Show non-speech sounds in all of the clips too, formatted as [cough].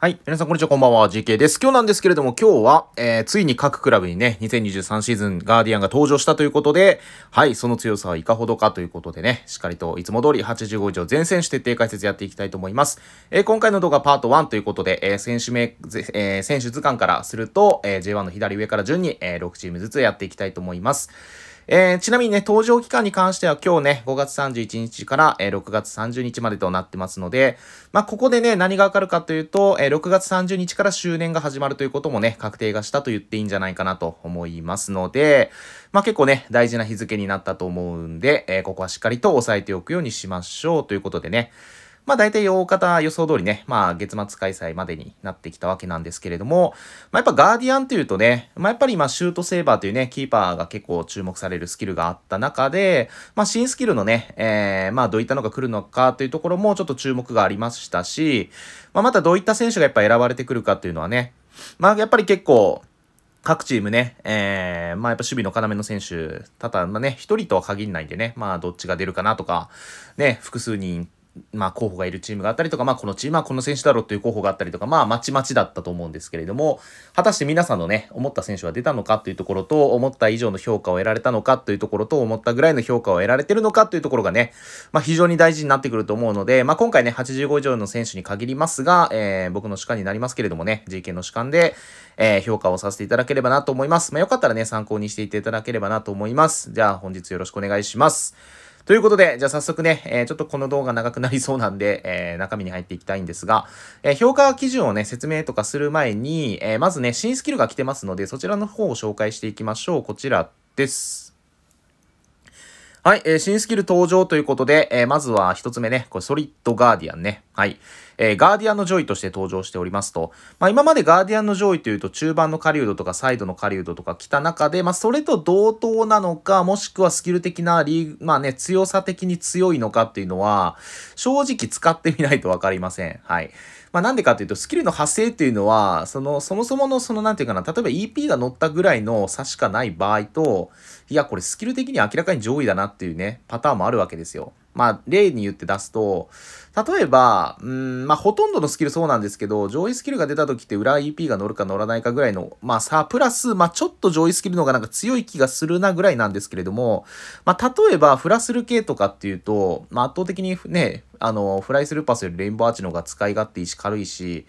はい。皆さん、こんにちは。こんばんは。GK です。今日なんですけれども、今日は、えー、ついに各クラブにね、2023シーズンガーディアンが登場したということで、はい、その強さはいかほどかということでね、しっかりといつも通り85以上全選手徹底解説やっていきたいと思います。えー、今回の動画パート1ということで、えー、選手名、え選手図鑑からすると、え J1 の左上から順に、え6チームずつやっていきたいと思います。えー、ちなみにね、搭乗期間に関しては今日ね、5月31日から、えー、6月30日までとなってますので、まあ、ここでね、何がわかるかというと、えー、6月30日から終年が始まるということもね、確定がしたと言っていいんじゃないかなと思いますので、まあ、結構ね、大事な日付になったと思うんで、えー、ここはしっかりと押さえておくようにしましょうということでね、まあ大体大方予想通りね、まあ月末開催までになってきたわけなんですけれども、まあやっぱガーディアンというとね、まあやっぱり今シュートセーバーというね、キーパーが結構注目されるスキルがあった中で、まあ新スキルのね、えー、まあどういったのが来るのかというところもちょっと注目がありましたし、まあまたどういった選手がやっぱ選ばれてくるかっていうのはね、まあやっぱり結構、各チームね、えー、まあやっぱ守備の要の選手、ただまあね、一人とは限らないんでね、まあどっちが出るかなとか、ね、複数人まあ、候補がいるチームがあったりとか、まあ、このチームはこの選手だろうという候補があったりとか、まあ、まちまちだったと思うんですけれども、果たして皆さんのね、思った選手は出たのかというところと、思った以上の評価を得られたのかというところと、思ったぐらいの評価を得られてるのかというところがね、まあ、非常に大事になってくると思うので、まあ、今回ね、85以上の選手に限りますが、えー、僕の主観になりますけれどもね、JK の主観で、えー、評価をさせていただければなと思います。まあ、よかったらね、参考にしていていただければなと思います。じゃあ、本日よろしくお願いします。ということで、じゃあ早速ね、えー、ちょっとこの動画長くなりそうなんで、えー、中身に入っていきたいんですが、えー、評価基準をね、説明とかする前に、えまずね、新スキルが来てますので、そちらの方を紹介していきましょう。こちらです。はい、えー、新スキル登場ということで、えー、まずは一つ目ね、これソリッドガーディアンね。はい。えー、ガーディアンの上位として登場しておりますと、まあ、今までガーディアンの上位というと中盤の狩人とかサイドの狩人とか来た中で、まあ、それと同等なのか、もしくはスキル的なリーグ、まあね、強さ的に強いのかっていうのは、正直使ってみないとわかりません。はい。まあ、なんでかっていうと、スキルの発生っていうのは、その、そもそもの、その、なんていうかな、例えば EP が乗ったぐらいの差しかない場合と、いや、これスキル的に明らかに上位だなっていうね、パターンもあるわけですよ。まあ、例に言って出すと、例えば、うん、まあ、ほとんどのスキルそうなんですけど、上位スキルが出た時って裏 EP が乗るか乗らないかぐらいの、まあ、あ、プラス、まあ、ちょっと上位スキルの方がなんか強い気がするなぐらいなんですけれども、まあ、例えば、フラスル系とかっていうと、まあ、圧倒的にね、あの、フライスルーパスよりレインボーアーチの方が使い勝手いいし軽いし、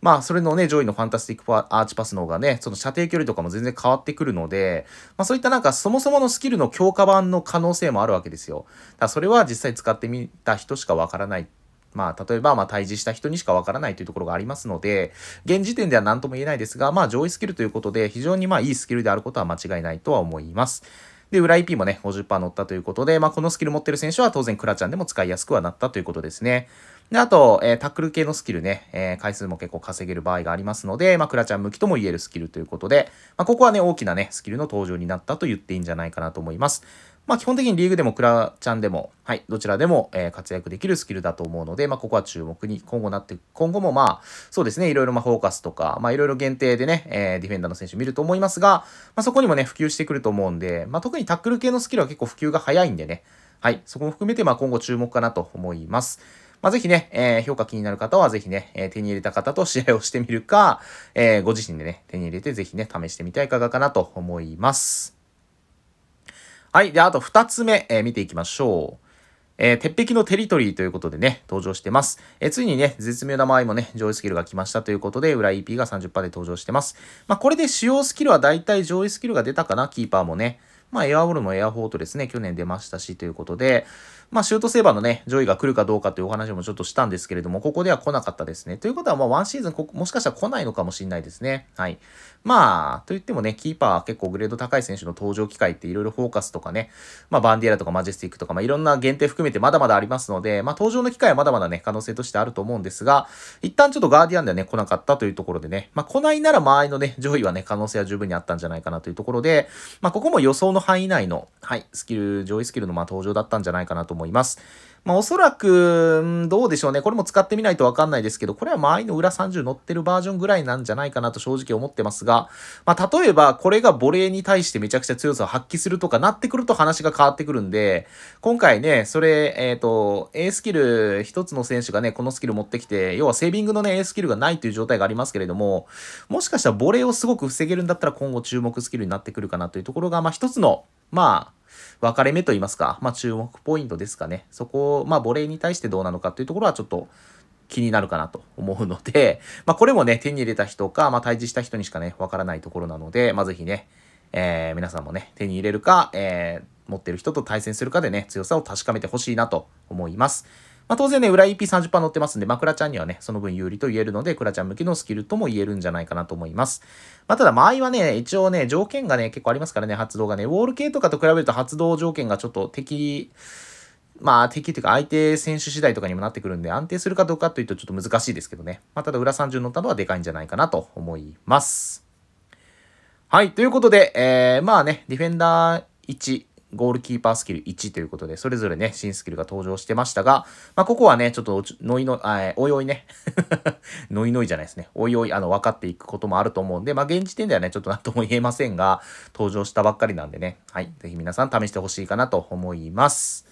まあ、それのね、上位のファンタスティックアーチパスの方がね、その射程距離とかも全然変わってくるので、まあ、そういったなんか、そもそものスキルの強化版の可能性もあるわけですよ。だからそれは実際使ってみた人しかわからない。まあ、例えば、まあ、退治した人にしかわからないというところがありますので、現時点では何とも言えないですが、まあ、上位スキルということで、非常にまあ、いいスキルであることは間違いないとは思います。で、裏 IP もね、50%乗ったということで、まあ、このスキル持ってる選手は当然クラちゃんでも使いやすくはなったということですね。で、あと、えー、タックル系のスキルね、えー、回数も結構稼げる場合がありますので、まあ、クラちゃん向きとも言えるスキルということで、まあ、ここはね、大きなね、スキルの登場になったと言っていいんじゃないかなと思います。まあ、基本的にリーグでもクラちゃんでも、はい、どちらでも、えー、活躍できるスキルだと思うので、まあ、ここは注目に今後なって、今後もまあ、そうですね、いろいろまあ、フォーカスとか、まあ、いろいろ限定でね、えー、ディフェンダーの選手見ると思いますが、まあ、そこにもね、普及してくると思うんで、まあ、特にタックル系のスキルは結構普及が早いんでね、はい、そこも含めて、まあ、今後注目かなと思います。まあ、ぜひね、えー、評価気になる方はぜひね、えー、手に入れた方と試合をしてみるか、えー、ご自身でね、手に入れてぜひね、試してみてはいかがかなと思います。はい。で、あと2つ目、え見ていきましょう。えー、鉄壁のテリトリーということでね、登場してます。えー、ついにね、絶妙な間合いもね、上位スキルが来ましたということで、裏 EP が30%で登場してます。まあ、これで使用スキルは大体上位スキルが出たかな、キーパーもね。まあ、エアウォールもエアフォートですね、去年出ましたし、ということで、まあ、シュートセーバーのね、上位が来るかどうかというお話もちょっとしたんですけれども、ここでは来なかったですね。ということは、まあ、ワンシーズンこ、もしかしたら来ないのかもしれないですね。はい。まあ、と言ってもね、キーパーは結構グレード高い選手の登場機会っていろいろフォーカスとかね、まあ、バンディエラとかマジェスティックとか、まあ、いろんな限定含めてまだまだありますので、まあ、登場の機会はまだまだね、可能性としてあると思うんですが、一旦ちょっとガーディアンではね、来なかったというところでね、まあ、来ないなら周りのね、上位はね、可能性は十分にあったんじゃないかなというところで、まあ、ここも予想の範囲内の、はい、スキル、上位スキルのまあ登場だったんじゃないかなと思います。まあ、おそらく、どうでしょうね。これも使ってみないとわかんないですけど、これは周りの裏30乗ってるバージョンぐらいなんじゃないかなと正直思ってますが、まあ、例えば、これがボレーに対してめちゃくちゃ強さを発揮するとかなってくると話が変わってくるんで、今回ね、それ、えっ、ー、と、A スキル一つの選手がね、このスキル持ってきて、要はセービングのね、A スキルがないという状態がありますけれども、もしかしたらボレーをすごく防げるんだったら今後注目スキルになってくるかなというところが、まあ、一つの、まあ、分かれ目と言いますか、まあ、注目ポイントですかね。そこを、まあ、ボレーに対してどうなのかというところはちょっと気になるかなと思うので、[laughs] まあ、これもね、手に入れた人か、まあ、退治した人にしかね、わからないところなので、まあ、ぜひね、えー、皆さんもね、手に入れるか、えー、持ってる人と対戦するかでね、強さを確かめてほしいなと思います。まあ、当然ね、裏 EP30% 乗ってますんで、まあ、クラちゃんにはね、その分有利と言えるので、クラちゃん向けのスキルとも言えるんじゃないかなと思います。まあ、ただ、間合いはね、一応ね、条件がね、結構ありますからね、発動がね、ウォール系とかと比べると発動条件がちょっと敵、まあ敵というか相手選手次第とかにもなってくるんで安定するかどうかというとちょっと難しいですけどね。まあ、ただ裏30乗ったのはでかいんじゃないかなと思います。はい。ということで、えー、まあね、ディフェンダー1、ゴールキーパースキル1ということで、それぞれね、新スキルが登場してましたが、まあ、ここはね、ちょっとノイノイ、えおいおいね、ノイノイじゃないですね、おいおい、あの、分かっていくこともあると思うんで、まあ、現時点ではね、ちょっと何とも言えませんが、登場したばっかりなんでね、はい、ぜひ皆さん試してほしいかなと思います。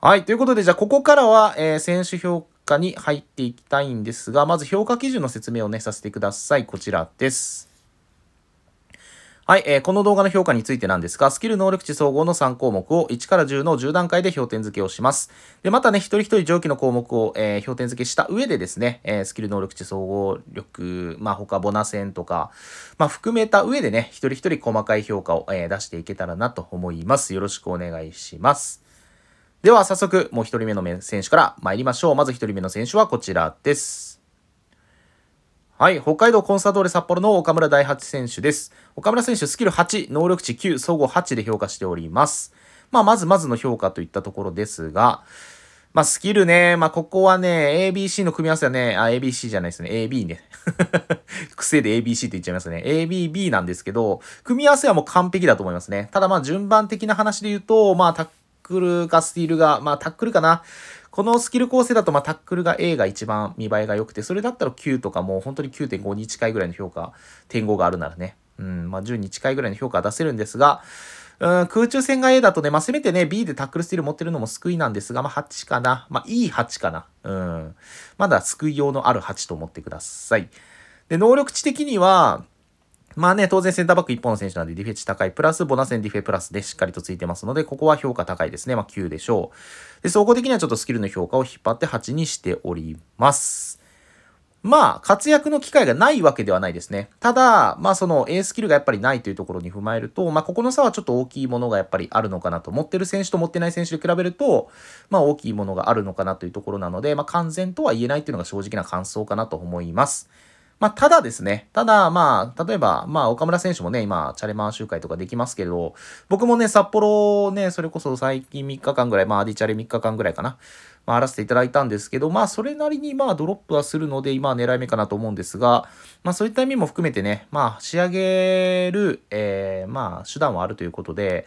はい。ということで、じゃあ、ここからは、えー、選手評価に入っていきたいんですが、まず評価基準の説明をね、させてください。こちらです。はい、えー、この動画の評価についてなんですが、スキル能力値総合の3項目を1から10の10段階で評点付けをします。で、またね、一人一人上記の項目を、えー、評点付けした上でですね、えー、スキル能力値総合力、まあ他ボナ戦とか、まあ含めた上でね、一人一人細かい評価を、えー、出していけたらなと思います。よろしくお願いします。では早速、もう一人目の選手から参りましょう。まず一人目の選手はこちらです。はい、北海道コンサドーレ札幌の岡村大八選手です。岡村選手、スキル8、能力値9、総合8で評価しております。まあ、まずまずの評価といったところですが、まあ、スキルね、まあ、ここはね、ABC の組み合わせはね、あ、ABC じゃないですね、AB ね。[laughs] 癖で ABC って言っちゃいますね。ABB なんですけど、組み合わせはもう完璧だと思いますね。ただまあ、順番的な話で言うと、まあ、タックルかスティールが、まあ、タックルかな。このスキル構成だと、まタックルが A が一番見栄えが良くて、それだったら9とかもう本当に9.5に近いぐらいの評価、点5があるならね、うん、まあ、10に近いぐらいの評価は出せるんですが、うん、空中戦が A だとね、まあ、せめてね、B でタックルスティール持ってるのも救いなんですが、まあ、8かな。まあ、いい8かな。うん。まだ救い用のある8と思ってください。で、能力値的には、まあね、当然センターバック一本の選手なんでディフェチ高い、プラスボナセンディフェプラスでしっかりとついてますので、ここは評価高いですね。まあ9でしょう。で、総合的にはちょっとスキルの評価を引っ張って8にしております。まあ、活躍の機会がないわけではないですね。ただ、まあその A スキルがやっぱりないというところに踏まえると、まあここの差はちょっと大きいものがやっぱりあるのかなと。持ってる選手と持ってない選手で比べると、まあ大きいものがあるのかなというところなので、まあ完全とは言えないというのが正直な感想かなと思います。まあ、ただですね、ただ、まあ、例えば、まあ、岡村選手もね、今、チャレマン集会とかできますけど、僕もね、札幌ね、それこそ最近3日間ぐらい、まあ、アディチャレ3日間ぐらいかな、まあ、あらせていただいたんですけど、まあ、それなりに、まあ、ドロップはするので、今、狙い目かなと思うんですが、まあ、そういった意味も含めてね、まあ、仕上げる、えー、まあ、手段はあるということで、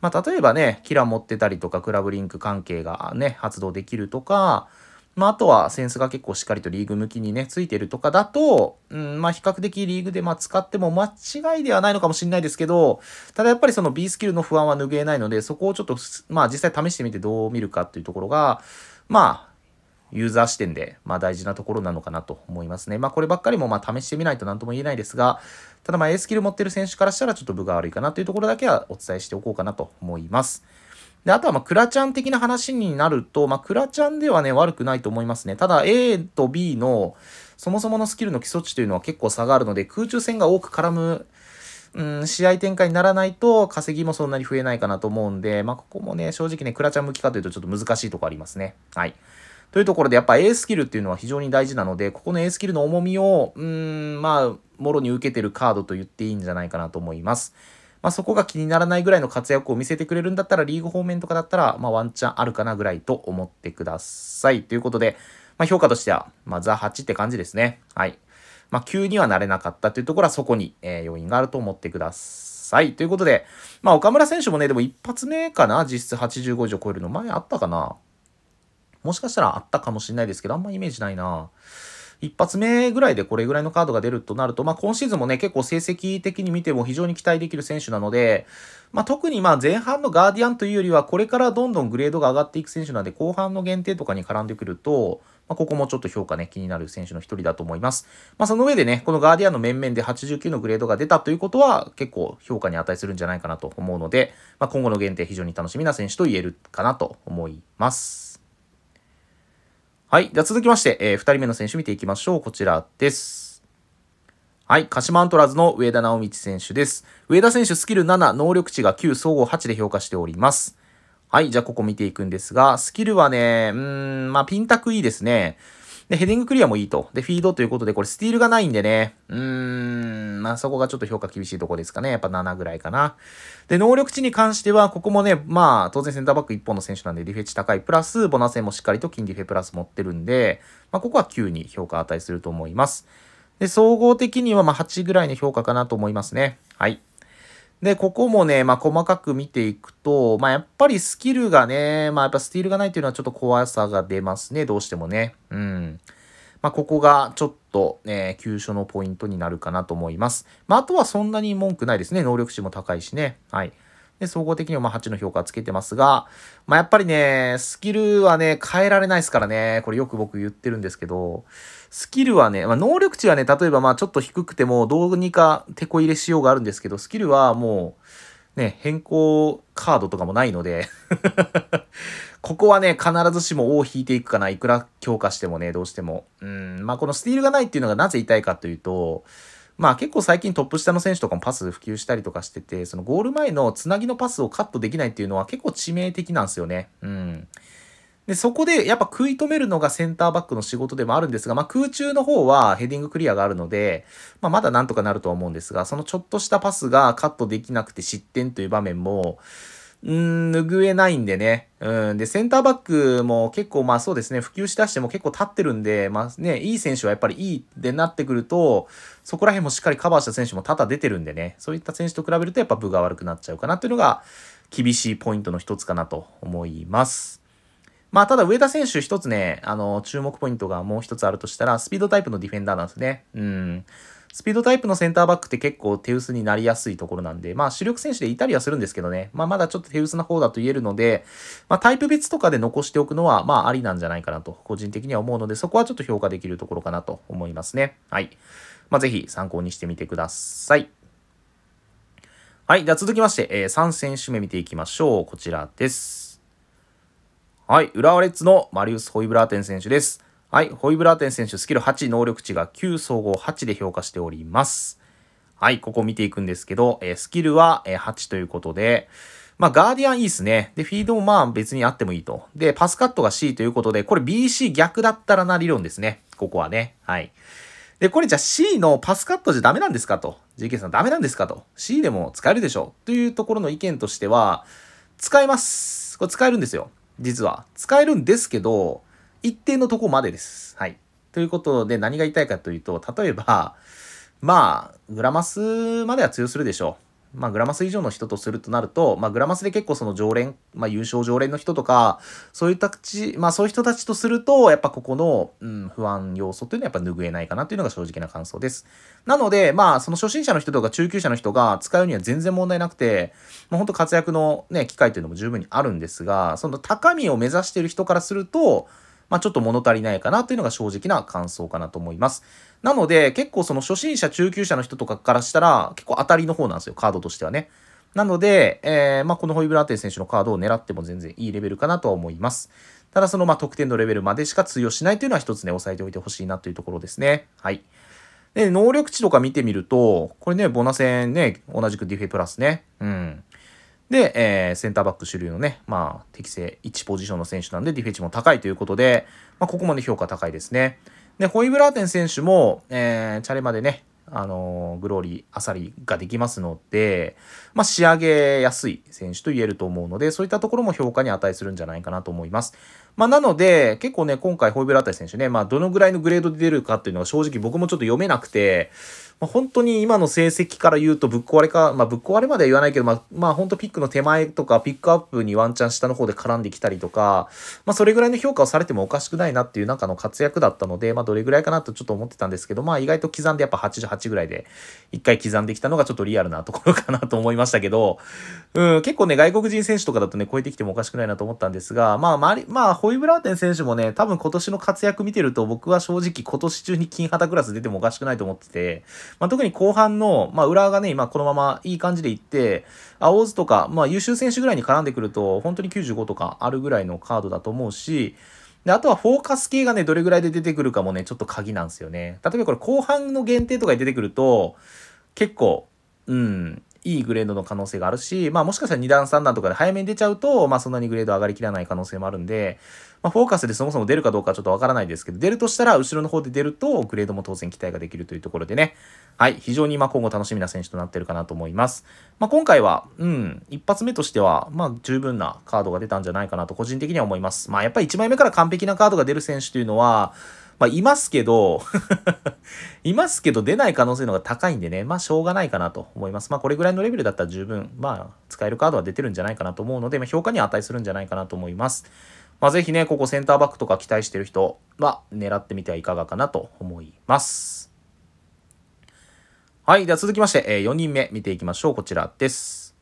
まあ、例えばね、キラ持ってたりとか、クラブリンク関係がね、発動できるとか、まあ、あとはセンスが結構しっかりとリーグ向きにね、ついてるとかだと、うん、まあ、比較的リーグでまあ使っても間違いではないのかもしれないですけど、ただやっぱりその B スキルの不安は拭えないので、そこをちょっと、まあ、実際試してみてどう見るかっていうところが、まあ、ユーザー視点で、まあ大事なところなのかなと思いますね。まあこればっかりもまあ試してみないと何とも言えないですが、ただまあ A スキル持ってる選手からしたらちょっと部が悪いかなというところだけはお伝えしておこうかなと思います。で、あとは、まあ、クラちゃん的な話になると、まあ、クラちゃんではね、悪くないと思いますね。ただ、A と B の、そもそものスキルの基礎値というのは結構差があるので、空中戦が多く絡む、うん、試合展開にならないと、稼ぎもそんなに増えないかなと思うんで、まあ、ここもね、正直ね、クラちゃん向きかというとちょっと難しいとこありますね。はい。というところで、やっぱ A スキルっていうのは非常に大事なので、ここの A スキルの重みを、うん、まあ、もろに受けてるカードと言っていいんじゃないかなと思います。まあ、そこが気にならないぐらいの活躍を見せてくれるんだったら、リーグ方面とかだったら、まあ、ワンチャンあるかなぐらいと思ってください。ということで、まあ、評価としては、まあ、ザ8って感じですね。はい。まあ、急にはなれなかったというところはそこに、えー、要因があると思ってください。ということで、まあ、岡村選手もね、でも一発目かな実質85以上超えるの前あったかなもしかしたらあったかもしれないですけど、あんまイメージないな。一発目ぐらいでこれぐらいのカードが出るとなると、まあ、今シーズンもね、結構成績的に見ても非常に期待できる選手なので、まあ、特にまあ前半のガーディアンというよりは、これからどんどんグレードが上がっていく選手なので、後半の限定とかに絡んでくると、まあ、ここもちょっと評価ね、気になる選手の一人だと思います。まあ、その上でね、このガーディアンの面々で89のグレードが出たということは、結構評価に値するんじゃないかなと思うので、まあ、今後の限定非常に楽しみな選手と言えるかなと思います。はい。では続きまして、えー、2人目の選手見ていきましょう。こちらです。はい。鹿島アントラーズの上田直道選手です。上田選手スキル7、能力値が9、総合8で評価しております。はい。じゃあここ見ていくんですが、スキルはね、うん、まあ、ピンタクいいですね。で、ヘディングクリアもいいと。で、フィードということで、これスティールがないんでね。うーん、まあそこがちょっと評価厳しいとこですかね。やっぱ7ぐらいかな。で、能力値に関しては、ここもね、まあ当然センターバック1本の選手なんでディフェチ高い。プラス、ボナセンもしっかりと金ディフェプラス持ってるんで、まあここは9に評価値すると思います。で、総合的にはま8ぐらいの評価かなと思いますね。はい。で、ここもね、まあ、細かく見ていくと、まあ、やっぱりスキルがね、まあ、やっぱスティールがないというのはちょっと怖さが出ますね、どうしてもね。うん。まあ、ここがちょっと、ね、急所のポイントになるかなと思います。まあ、あとはそんなに文句ないですね。能力値も高いしね。はい。で、総合的にもまあ8の評価つけてますが、まあ、やっぱりね、スキルはね、変えられないですからね。これよく僕言ってるんですけど、スキルはね、まあ、能力値はね、例えばまあちょっと低くてもどうにか手こ入れしようがあるんですけど、スキルはもう、ね、変更カードとかもないので [laughs] ここはね、必ずしも尾を引いていくかな。いくら強化してもね、どうしても。うん、まあこのスティールがないっていうのがなぜ痛いかというと、まあ結構最近トップ下の選手とかもパス普及したりとかしてて、そのゴール前のつなぎのパスをカットできないっていうのは結構致命的なんですよね。うん。で、そこでやっぱ食い止めるのがセンターバックの仕事でもあるんですが、まあ、空中の方はヘディングクリアがあるので、まあ、まだなんとかなるとは思うんですが、そのちょっとしたパスがカットできなくて失点という場面も、うん、拭えないんでね。うん。で、センターバックも結構まあそうですね、普及しだしても結構立ってるんで、まあね、いい選手はやっぱりいいってなってくると、そこら辺もしっかりカバーした選手も多々出てるんでね、そういった選手と比べるとやっぱ分が悪くなっちゃうかなというのが、厳しいポイントの一つかなと思います。まあ、ただ上田選手一つね、あの、注目ポイントがもう一つあるとしたら、スピードタイプのディフェンダーなんですね。うん。スピードタイプのセンターバックって結構手薄になりやすいところなんで、まあ主力選手でいたりはするんですけどね、まあまだちょっと手薄な方だと言えるので、まあタイプ別とかで残しておくのは、まあありなんじゃないかなと、個人的には思うので、そこはちょっと評価できるところかなと思いますね。はい。まあぜひ参考にしてみてください。はい。では続きまして、えー、3選手目見ていきましょう。こちらです。はい、浦和レッズのマリウス・ホイブラーテン選手です。はい、ホイブラーテン選手、スキル8、能力値が9、総合8で評価しております。はい、ここ見ていくんですけど、えー、スキルは、えー、8ということで、まあ、ガーディアンいいっすね。で、フィードもまあ別にあってもいいと。で、パスカットが C ということで、これ BC 逆だったらな理論ですね。ここはね。はい。で、これじゃあ C のパスカットじゃダメなんですかと。JK さんダメなんですかと。C でも使えるでしょ。というところの意見としては、使えます。これ使えるんですよ。実は。使えるんですけど、一定のとこまでです。はい。ということで何が言いたいかというと、例えば、まあ、グラマスまでは通用するでしょう。まあ、グラマス以上の人とするとなると、まあ、グラマスで結構その常連、まあ、優勝常連の人とか、そういうたち、まあ、そういう人たちとすると、やっぱここの、うん、不安要素というのはやっぱ拭えないかなというのが正直な感想です。なので、まあ、その初心者の人とか中級者の人が使うには全然問題なくて、まあ、本当活躍のね、機会というのも十分にあるんですが、その高みを目指している人からすると、まあ、ちょっと物足りないかなというのが正直な感想かなと思います。なので、結構その初心者、中級者の人とかからしたら、結構当たりの方なんですよ、カードとしてはね。なので、えー、まあ、このホイブラーテン選手のカードを狙っても全然いいレベルかなとは思います。ただ、その、ま得点のレベルまでしか通用しないというのは一つね、押さえておいてほしいなというところですね。はい。で、能力値とか見てみると、これね、ボナ戦ね、同じくディフェプラスね。うん。で、えー、センターバック主流のね、まあ、適正1ポジションの選手なんで、ディフェチも高いということで、まあ、ここまで評価高いですね。で、ホイブラーテン選手も、えー、チャレまでね、あのー、グローリー、アサリができますので、まあ、仕上げやすい選手と言えると思うので、そういったところも評価に値するんじゃないかなと思います。まあ、なので、結構ね、今回、ホイブラーテン選手ね、まあ、どのぐらいのグレードで出るかっていうのは正直僕もちょっと読めなくて、まあ、本当に今の成績から言うとぶっ壊れか、まあ、ぶっ壊れまでは言わないけど、まあ、まあ、本当ピックの手前とか、ピックアップにワンチャン下の方で絡んできたりとか、まあ、それぐらいの評価をされてもおかしくないなっていう中の活躍だったので、まあ、どれぐらいかなとちょっと思ってたんですけど、まあ、意外と刻んでやっぱ88ぐらいで、一回刻んできたのがちょっとリアルなところかなと思いましたけど、うん、結構ね、外国人選手とかだとね、超えてきてもおかしくないなと思ったんですが、まあ、ままあ、ホイブラーテン選手もね、多分今年の活躍見てると、僕は正直今年中に金肌クラス出てもおかしくないと思ってて、まあ、特に後半の、まあ、裏がね、今このままいい感じでいって、青図とか、まあ、優秀選手ぐらいに絡んでくると、本当に95とかあるぐらいのカードだと思うし、で、あとはフォーカス系がね、どれぐらいで出てくるかもね、ちょっと鍵なんですよね。例えばこれ後半の限定とかに出てくると、結構、うん、いいグレードの可能性があるし、まあもしかしたら2段3段とかで早めに出ちゃうと、まあそんなにグレード上がりきらない可能性もあるんで、まあ、フォーカスでそもそも出るかどうかちょっとわからないですけど、出るとしたら後ろの方で出ると、グレードも当然期待ができるというところでね、はい、非常にま今後楽しみな選手となってるかなと思います。まあ、今回は、うん、一発目としては、まあ、十分なカードが出たんじゃないかなと個人的には思います。まあ、やっぱり一枚目から完璧なカードが出る選手というのは、まあ、いますけど [laughs] いますけど出ない可能性の方が高いんでね、まあ、しょうがないかなと思います。まあ、これぐらいのレベルだったら十分、まあ、使えるカードは出てるんじゃないかなと思うので、まあ、評価に値するんじゃないかなと思います。まあ、ぜひね、ここセンターバックとか期待してる人は狙ってみてはいかがかなと思います。はい。では続きまして、えー、4人目見ていきましょう。こちらです。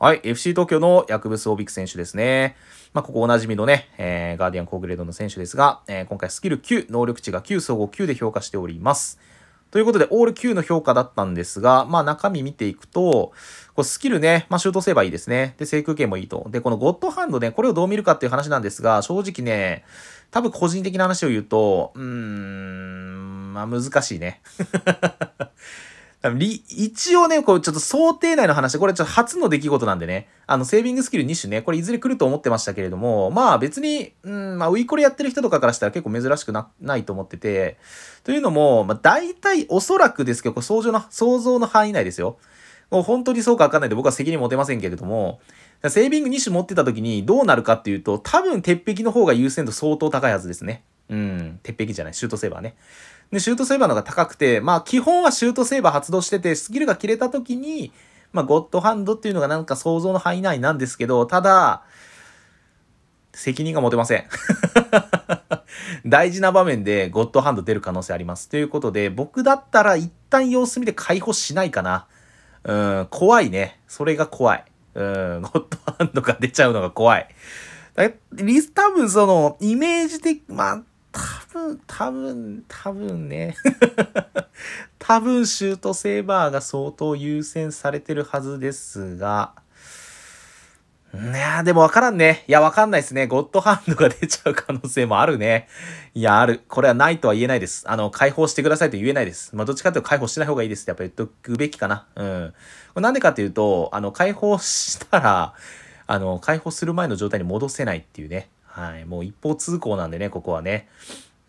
はい。FC 東京の薬物オービック選手ですね。まあ、ここおなじみのね、えー、ガーディアンコーグレードの選手ですが、えー、今回スキル9、能力値が9、総合9で評価しております。ということで、オール9の評価だったんですが、まあ中身見ていくと、こうスキルね、まあシュートすればいいですね。で、制空権もいいと。で、このゴッドハンドね、これをどう見るかっていう話なんですが、正直ね、多分個人的な話を言うと、うーん、まあ難しいね。一応ね、こうちょっと想定内の話、これちょっと初の出来事なんでね、あの、セービングスキル2種ね、これいずれ来ると思ってましたけれども、まあ別に、うん、まあウィーコレやってる人とかからしたら結構珍しくな、ないと思ってて、というのも、まあ大体おそらくですけど、想像の、想像の範囲内ですよ。もう本当にそうかわかんないんで僕は責任持てませんけれども、セービング2種持ってた時にどうなるかっていうと、多分鉄壁の方が優先度相当高いはずですね。うん、鉄壁じゃない、シュートセーバーね。で、シュートセーバーの方が高くて、まあ、基本はシュートセーバー発動してて、スキルが切れた時に、まあ、ゴッドハンドっていうのがなんか想像の範囲内なんですけど、ただ、責任が持てません [laughs] 大事な場面でゴッドハンド出る可能性あります。ということで、僕だったら一旦様子見て解放しないかな。うん、怖いね。それが怖い。うん、ゴッドハンドが出ちゃうのが怖い。リス、多分その、イメージ的、まあ、分、多分、多分ね。[laughs] 多分、シュートセーバーが相当優先されてるはずですが。いやでもわからんね。いや、わかんないですね。ゴッドハンドが出ちゃう可能性もあるね。いや、ある。これはないとは言えないです。あの、解放してくださいと言えないです。まあ、どっちかというと解放しない方がいいですってやっぱ言っとくべきかな。うん。これなんでかっていうと、あの、解放したら、あの、解放する前の状態に戻せないっていうね。はい。もう一方通行なんでね、ここはね。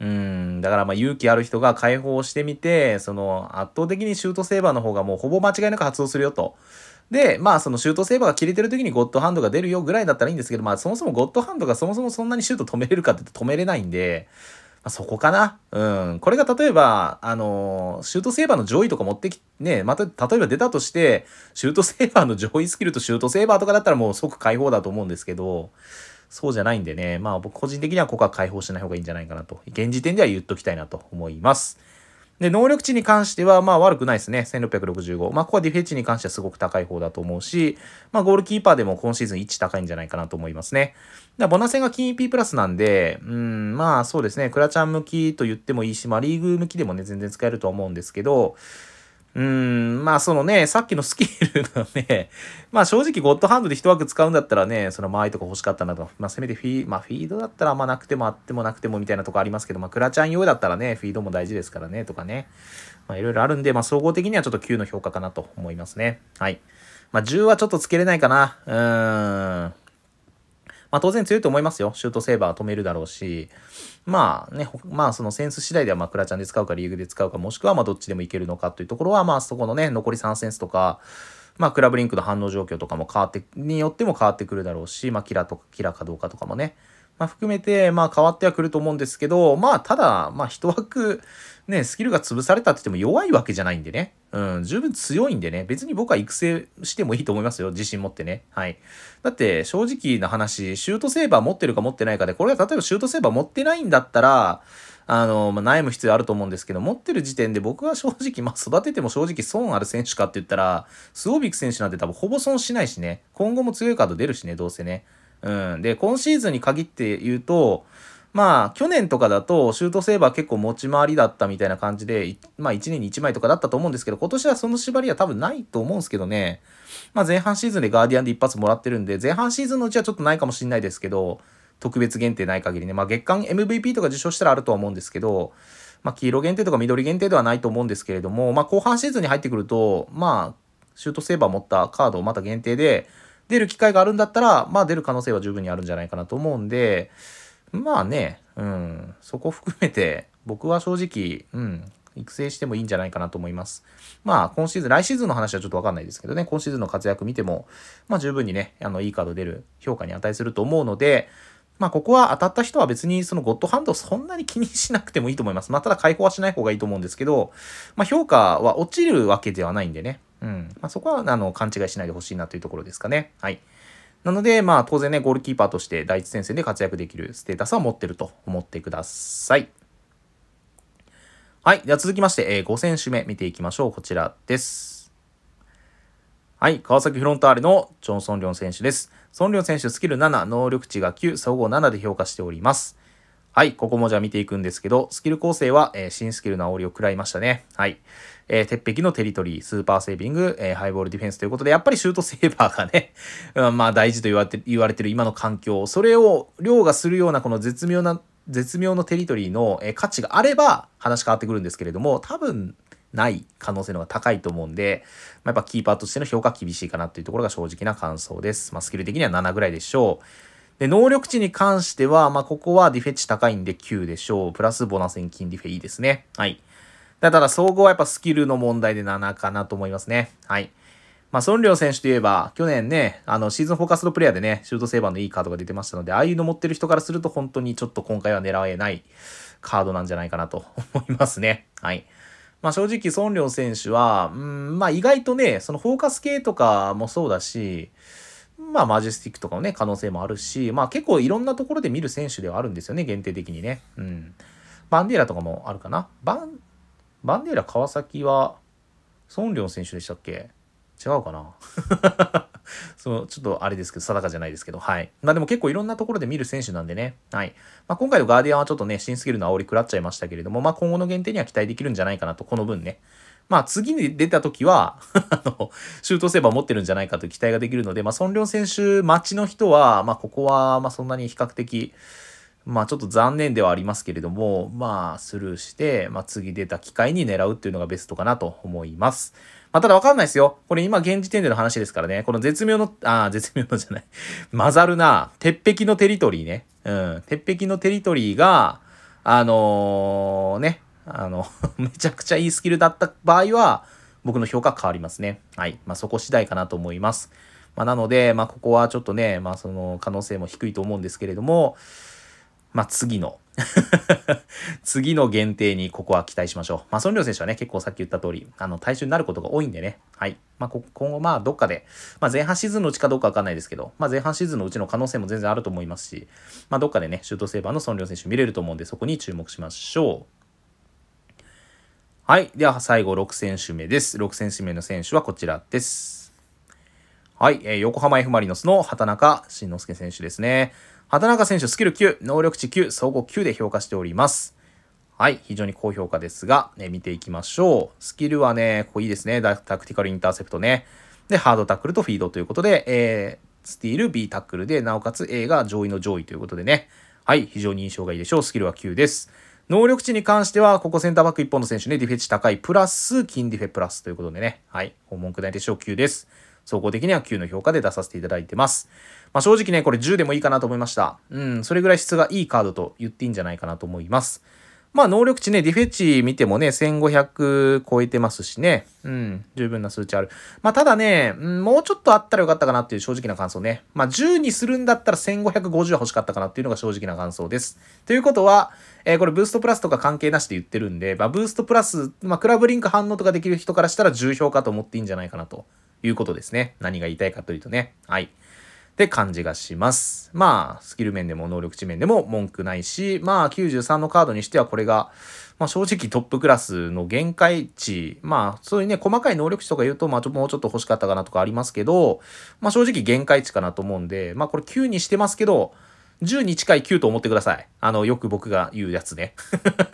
うん、だからまあ勇気ある人が解放してみて、その圧倒的にシュートセーバーの方がもうほぼ間違いなく発動するよと。で、まあそのシュートセーバーが切れてる時にゴッドハンドが出るよぐらいだったらいいんですけど、まあそもそもゴッドハンドがそもそもそんなにシュート止めれるかって止めれないんで、まあ、そこかな。うん。これが例えば、あのー、シュートセーバーの上位とか持ってき、ね、また、例えば出たとして、シュートセーバーの上位スキルとシュートセーバーとかだったらもう即解放だと思うんですけど、そうじゃないんでね、まあ僕個人的にはここは解放しない方がいいんじゃないかなと、現時点では言っときたいなと思います。で、能力値に関しては、まあ悪くないですね。1665。まあここはディフェンスに関してはすごく高い方だと思うし、まあゴールキーパーでも今シーズン1高いんじゃないかなと思いますね。だボナセンが金 EP プラスなんで、うん、まあそうですね。クラちゃん向きと言ってもいいし、まあリーグ向きでもね、全然使えると思うんですけど、うーん、まあそのね、さっきのスキルのね、[laughs] まあ正直ゴッドハンドで一枠使うんだったらね、その間合いとか欲しかったなと、まあせめてフィー、まあフィードだったらまあなくてもあってもなくてもみたいなとこありますけど、まあクラちゃん用だったらね、フィードも大事ですからね、とかね、まあいろいろあるんで、まあ総合的にはちょっと9の評価かなと思いますね。はい。まあ10はちょっとつけれないかな。うーん。まあ当然強いと思いますよ。シュートセーバー止めるだろうし、まあね、まあそのセンス次第ではまあクラちゃんで使うかリーグで使うか、もしくはまあどっちでもいけるのかというところは、まあそこのね、残り3センスとか、まあクラブリンクの反応状況とかも変わって、によっても変わってくるだろうし、まあキラとか、キラかどうかとかもね、まあ、含めて、まあ、変わってはくると思うんですけど、まあ、ただ、まあ、一枠、ね、スキルが潰されたって言っても弱いわけじゃないんでね。うん、十分強いんでね。別に僕は育成してもいいと思いますよ。自信持ってね。はい。だって、正直な話、シュートセーバー持ってるか持ってないかで、これが例えばシュートセーバー持ってないんだったら、あの、まあ、悩む必要あると思うんですけど、持ってる時点で僕は正直、まあ、育てても正直損ある選手かって言ったら、スオービック選手なんて多分ほぼ損しないしね。今後も強いカード出るしね、どうせね。うん。で、今シーズンに限って言うと、まあ、去年とかだと、シュートセーバー結構持ち回りだったみたいな感じで、まあ、1年に1枚とかだったと思うんですけど、今年はその縛りは多分ないと思うんですけどね。まあ、前半シーズンでガーディアンで一発もらってるんで、前半シーズンのうちはちょっとないかもしれないですけど、特別限定ない限りね。まあ、月間 MVP とか受賞したらあるとは思うんですけど、まあ、黄色限定とか緑限定ではないと思うんですけれども、まあ、後半シーズンに入ってくると、まあ、シュートセーバー持ったカードをまた限定で、出る機会があるんだったら、まあ出る可能性は十分にあるんじゃないかなと思うんで、まあね、うん、そこ含めて、僕は正直、うん、育成してもいいんじゃないかなと思います。まあ、今シーズン、来シーズンの話はちょっとわかんないですけどね、今シーズンの活躍見ても、まあ十分にね、あの、いいカード出る評価に値すると思うので、まあ、ここは当たった人は別にそのゴッドハンドそんなに気にしなくてもいいと思います。まあ、ただ解放はしない方がいいと思うんですけど、まあ、評価は落ちるわけではないんでね。うんまあ、そこはあの勘違いしないでほしいなというところですかね。はいなので、まあ当然ね、ゴールキーパーとして第一戦線で活躍できるステータスは持ってると思ってください。はい。では続きまして、えー、5選手目見ていきましょう。こちらです。はい。川崎フロンターレのジョン・ソンリョン選手です。ソンリョン選手スキル7、能力値が9、総合7で評価しております。はい、ここもじゃあ見ていくんですけど、スキル構成は、えー、新スキルの煽りを食らいましたね。はい。えー、鉄壁のテリトリー、スーパーセービング、えー、ハイボールディフェンスということで、やっぱりシュートセーバーがね、[laughs] うん、まあ大事と言われて言われてる今の環境、それを凌駕するようなこの絶妙な、絶妙のテリトリーの、え価値があれば話変わってくるんですけれども、多分、ない可能性の方が高いと思うんで、まあ、やっぱキーパーとしての評価厳しいかなというところが正直な感想です。まあ、スキル的には7ぐらいでしょう。で、能力値に関しては、まあ、ここはディフェ値高いんで9でしょう。プラスボナセンキンディフェいいですね。はい。だから総合はやっぱスキルの問題で7かなと思いますね。はい。まあ、孫良選手といえば、去年ね、あの、シーズンフォーカスのプレイヤーでね、シュートセーバーのいいカードが出てましたので、ああいうの持ってる人からすると、本当にちょっと今回は狙えないカードなんじゃないかなと [laughs] 思いますね。はい。まあ、正直、孫良選手は、うん、まあ、意外とね、そのフォーカス系とかもそうだし、まあ、マジェスティックとかのね、可能性もあるし、まあ、結構いろんなところで見る選手ではあるんですよね、限定的にね。うん。バンデーラとかもあるかな。バン、バンデーラ川崎は、ソンリョン選手でしたっけ違うかな [laughs] そのちょっとあれですけど、定かじゃないですけど、はい。まあでも結構いろんなところで見る選手なんでね、はい。まあ今回のガーディアンはちょっとね、新スキルの煽り食らっちゃいましたけれども、まあ今後の限定には期待できるんじゃないかなと、この分ね。まあ次に出た時は [laughs] あの、シュートセーバー持ってるんじゃないかという期待ができるので、まあソンリョン選手、ちの人は、まあここは、まあそんなに比較的、まあちょっと残念ではありますけれども、まあスルーして、まあ次出た機会に狙うっていうのがベストかなと思います。まあ、ただわかんないですよ。これ今現時点での話ですからね。この絶妙の、ああ、絶妙のじゃない [laughs] 混ざるな。鉄壁のテリトリーね。うん。鉄壁のテリトリーが、あのー、ね、あの [laughs] めちゃくちゃいいスキルだった場合は、僕の評価変わりますね。はい。まあ、そこ次第かなと思います。まあ、なので、まあ、ここはちょっとね、まあ、その可能性も低いと思うんですけれども、まあ、次の [laughs] 次の限定にここは期待しましょう。まあ、孫亮選手はね、結構さっき言った通り、あの、対象になることが多いんでね。はい。まあ、今後、まあ、どっかで、まあ、前半シーズンのうちかどうかわかんないですけど、まあ、前半シーズンのうちの可能性も全然あると思いますし、まあ、どっかでね、シュートセーバーの孫亮選手見れると思うんで、そこに注目しましょう。はい。では、最後6選手目です。6選手目の選手はこちらです。はい。えー、横浜 F・ マリノスの畑中慎之介選手ですね。畑中選手、スキル9、能力値9、総合9で評価しております。はい。非常に高評価ですが、ね、見ていきましょう。スキルはね、ここいいですね。タクティカルインターセプトね。で、ハードタックルとフィードということで、えー、スティール、B タックルで、なおかつ A が上位の上位ということでね。はい。非常に印象がいいでしょう。スキルは9です。能力値に関しては、ここセンターバック1本の選手ね、ディフェ値高い、プラス、金ディフェプラスということでね、はい、訪問下りで初級です。総合的には9の評価で出させていただいてます。まあ、正直ね、これ10でもいいかなと思いました。うん、それぐらい質がいいカードと言っていいんじゃないかなと思います。まあ能力値ね、ディフェチ見てもね、1500超えてますしね。うん、十分な数値ある。まあただね、もうちょっとあったらよかったかなっていう正直な感想ね。まあ10にするんだったら1550は欲しかったかなっていうのが正直な感想です。ということは、えー、これブーストプラスとか関係なしで言ってるんで、まあブーストプラス、まあクラブリンク反応とかできる人からしたら重評かと思っていいんじゃないかなということですね。何が言いたいかというとね。はい。って感じがします。まあ、スキル面でも能力値面でも文句ないし、まあ、93のカードにしてはこれが、まあ、正直トップクラスの限界値、まあ、そういうね、細かい能力値とか言うと、まあ、もうちょっと欲しかったかなとかありますけど、まあ、正直限界値かなと思うんで、まあ、これ9にしてますけど、10に近い9と思ってください。あの、よく僕が言うやつね。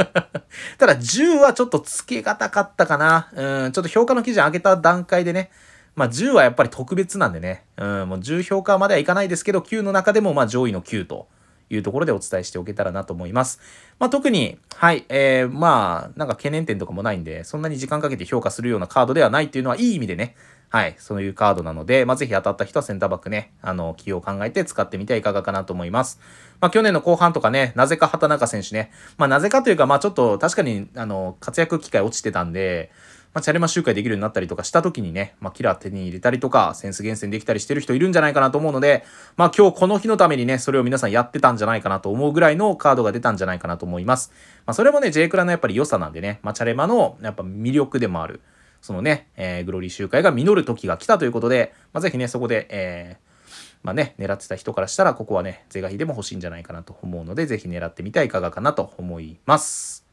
[laughs] ただ、10はちょっと付けがたかったかな。うん、ちょっと評価の基準上げた段階でね、まあ、10はやっぱり特別なんでね、うん、もう10評価まではいかないですけど、9の中でもまあ上位の9というところでお伝えしておけたらなと思います。まあ、特に、はい、えー、まあ、なんか懸念点とかもないんで、そんなに時間かけて評価するようなカードではないっていうのはいい意味でね、はい、そういうカードなので、まあ、ぜひ当たった人はセンターバックね、あの、起用を考えて使ってみてはいかがかなと思います。まあ、去年の後半とかね、なぜか畑中選手ね、まあ、なぜかというか、まあ、ちょっと確かに、あの、活躍機会落ちてたんで、まあ、チャレマ集会できるようになったりとかした時にね、まあ、キラー手に入れたりとか、センス厳選できたりしてる人いるんじゃないかなと思うので、まあ、今日この日のためにね、それを皆さんやってたんじゃないかなと思うぐらいのカードが出たんじゃないかなと思います。まあ、それもね、J クラのやっぱり良さなんでね、まあ、チャレマのやっぱ魅力でもある、そのね、えー、グロリー集会が実る時が来たということで、まあ、ぜひね、そこで、えー、まあね、狙ってた人からしたら、ここはね、是が非でも欲しいんじゃないかなと思うので、ぜひ狙ってみてはいかがかなと思います。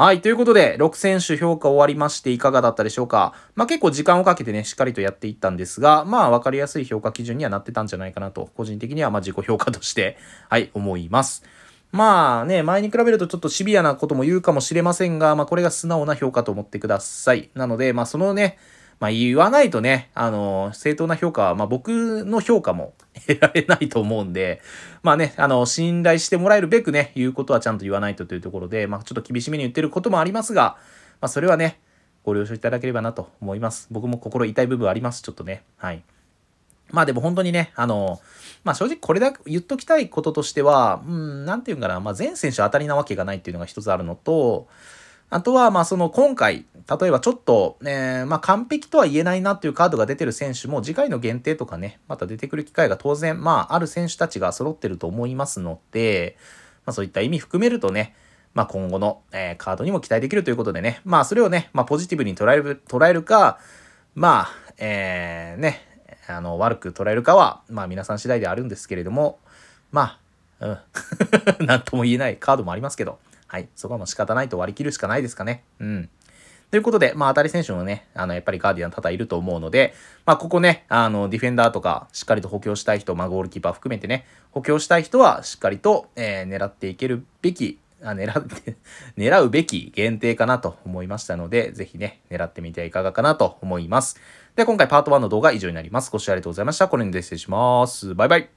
はい。ということで、6選手評価終わりましていかがだったでしょうかまあ結構時間をかけてね、しっかりとやっていったんですが、まあ分かりやすい評価基準にはなってたんじゃないかなと、個人的にはま自己評価として、はい、思います。まあね、前に比べるとちょっとシビアなことも言うかもしれませんが、まあこれが素直な評価と思ってください。なので、まあそのね、まあ、言わないとね、あの、正当な評価は、まあ、僕の評価も [laughs] 得られないと思うんで、まあね、あの、信頼してもらえるべくね、言うことはちゃんと言わないとというところで、まあ、ちょっと厳しめに言ってることもありますが、まあ、それはね、ご了承いただければなと思います。僕も心痛い部分あります、ちょっとね。はい。まあでも本当にね、あの、まあ正直これだけ言っときたいこととしては、うん、なんて言うんかな、まあ全選手当たりなわけがないっていうのが一つあるのと、あとは、まあ、その今回、例えばちょっと、えー、まあ、完璧とは言えないなっていうカードが出てる選手も、次回の限定とかね、また出てくる機会が当然、まあ、ある選手たちが揃ってると思いますので、まあ、そういった意味含めるとね、まあ、今後の、えー、カードにも期待できるということでね、まあ、それをね、まあ、ポジティブに捉える、捉えるか、まあ、えー、ね、あの、悪く捉えるかは、まあ、皆さん次第であるんですけれども、まあ、うん。何 [laughs] とも言えないカードもありますけど。はい。そこはもう仕方ないと割り切るしかないですかね。うん。ということで、まあ、当たり選手もね、あの、やっぱりガーディアン多々いると思うので、まあ、ここね、あの、ディフェンダーとか、しっかりと補強したい人、まあ、ゴールキーパー含めてね、補強したい人は、しっかりと、えー、狙っていけるべき、あ、狙って [laughs] 狙うべき限定かなと思いましたので、ぜひね、狙ってみてはいかがかなと思います。で、今回パート1の動画は以上になります。ご視聴ありがとうございました。これにで失礼します。バイバイ。